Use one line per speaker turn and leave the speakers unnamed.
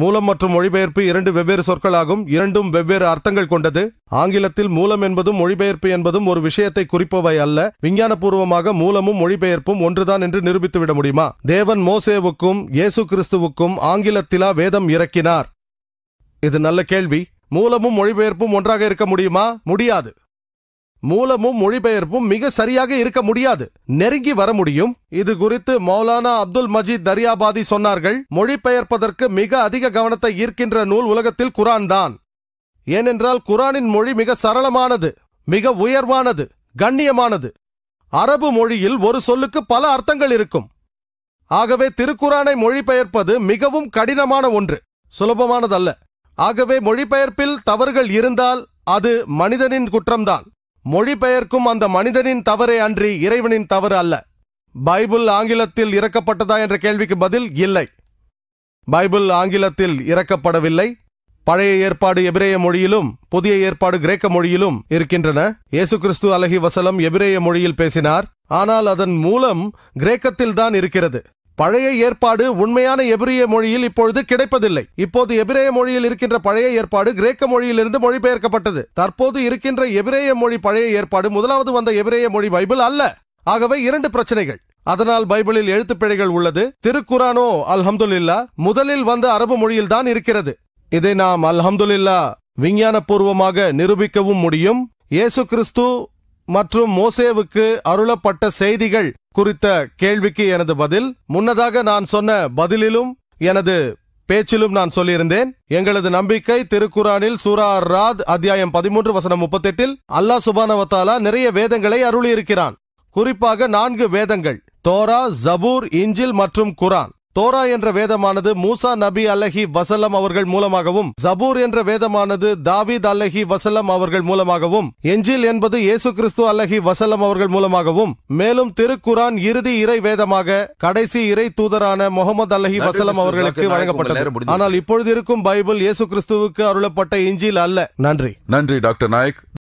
மூலம் மற்றும் மொழிபெயர்ப்பு இரண்டு வெவ்வேறு சொற்களாகும் இரண்டும் வெவ்வேறு அர்த்தங்கள் கொண்டது ஆங்கிலத்தில் மூலம் என்பதும் மொழிபெயர்ப்பு என்பதும் ஒரு விஷயத்தை குறிப்பவை அல்ல விஞ்ஞானபூர்வமாக மூலமும் மொழிபெயர்ப்பும் ஒன்றுதான் என்று நிரூபித்துவிட முடியுமா தேவன் மோசேவுக்கும் இயேசு கிறிஸ்துவுக்கும் ஆங்கிலத்திலா வேதம் இறக்கினார் இது நல்ல கேள்வி மூலமும் மொழிபெயர்ப்பும் ஒன்றாக இருக்க முடியுமா முடியாது மூலமும் மொழிபெயர்ப்பும் மிக சரியாக இருக்க முடியாது நெருங்கி வர முடியும் இது குறித்து மௌலானா அப்துல் மஜீத் தரியாபாதி சொன்னார்கள் மொழிபெயர்ப்பதற்கு மிக அதிக கவனத்தை ஈர்க்கின்ற நூல் உலகத்தில் குரான் தான் ஏனென்றால் குரானின் மொழி மிக சரளமானது மிக உயர்வானது கண்ணியமானது அரபு மொழியில் ஒரு சொல்லுக்கு பல அர்த்தங்கள் இருக்கும் ஆகவே திருக்குறானை மொழிபெயர்ப்பது மிகவும் கடினமான ஒன்று சுலபமானதல்ல ஆகவே மொழிபெயர்ப்பில் தவறுகள் இருந்தால் அது மனிதனின் குற்றம்தான் மொழிபெயர்க்கும் அந்த மனிதனின் தவறே அன்றி இறைவனின் தவறு அல்ல பைபிள் ஆங்கிலத்தில் இறக்கப்பட்டதா என்ற கேள்விக்கு பதில் இல்லை பைபிள் ஆங்கிலத்தில் இறக்கப்படவில்லை பழைய ஏற்பாடு எபிரேய மொழியிலும் புதிய ஏற்பாடு கிரேக்க மொழியிலும் இருக்கின்றன இயேசு கிறிஸ்து அலஹி வசலம் எபிரேய மொழியில் பேசினார் ஆனால் அதன் மூலம் கிரேக்கத்தில் தான் இருக்கிறது பழைய ஏற்பாடு உண்மையான எபிரிய மொழியில் இப்பொழுது கிடைப்பதில்லை இப்போது எபிரேய மொழியில் இருக்கின்ற பழைய ஏற்பாடு கிரேக்க மொழியிலிருந்து மொழிபெயர்க்கப்பட்டது தற்போது இருக்கின்ற எபிரேய மொழி பழைய ஏற்பாடு முதலாவது வந்த எபிரேய மொழி பைபிள் அல்ல ஆகவே இரண்டு பிரச்சனைகள் அதனால் பைபிளில் எழுத்துப்பிழைகள் உள்ளது திருக்குரானோ அல்ஹம்துல்லா முதலில் வந்த அரபு மொழியில் தான் இருக்கிறது இதை நாம் அல்ஹம்துல்லா விஞ்ஞானபூர்வமாக நிரூபிக்கவும் முடியும் இயேசு கிறிஸ்து மற்றும் மோசேவுக்கு அருளப்பட்ட செய்திகள் குறித்த கேள்விக்கு எனது பதில் முன்னதாக நான் சொன்ன பதிலிலும் எனது பேச்சிலும் நான் சொல்லியிருந்தேன் எங்களது நம்பிக்கை திருக்குறானில் சூரா ராத் அத்தியாயம் பதிமூன்று வசனம் முப்பத்தெட்டில் அல்லாஹ் சுபானவத்தாலா நிறைய வேதங்களை அருளியிருக்கிறான் குறிப்பாக நான்கு வேதங்கள் தோரா ஜபூர் இஞ்சில் மற்றும் குரான் தோரா என்ற வேதமானது மூசா நபி அல்லஹி வசலம் அவர்கள் மூலமாகவும் ஜபூர் என்ற வேதமானது தாவித் அல்லஹி வசலம் அவர்கள் மூலமாகவும் எஞ்சில் என்பது இயேசு கிறிஸ்து அல்லஹி வசலம் அவர்கள் மூலமாகவும் மேலும் திருக்குரான் இறுதி இறை வேதமாக கடைசி இறை தூதரான முகமது அல்லஹி வசலம் அவர்களுக்கு வழங்கப்பட்டது ஆனால் இப்பொழுது இருக்கும் பைபிள் இயேசு கிறிஸ்துவுக்கு அருளப்பட்ட இஞ்சில் அல்ல நன்றி நன்றி டாக்டர் நாயக்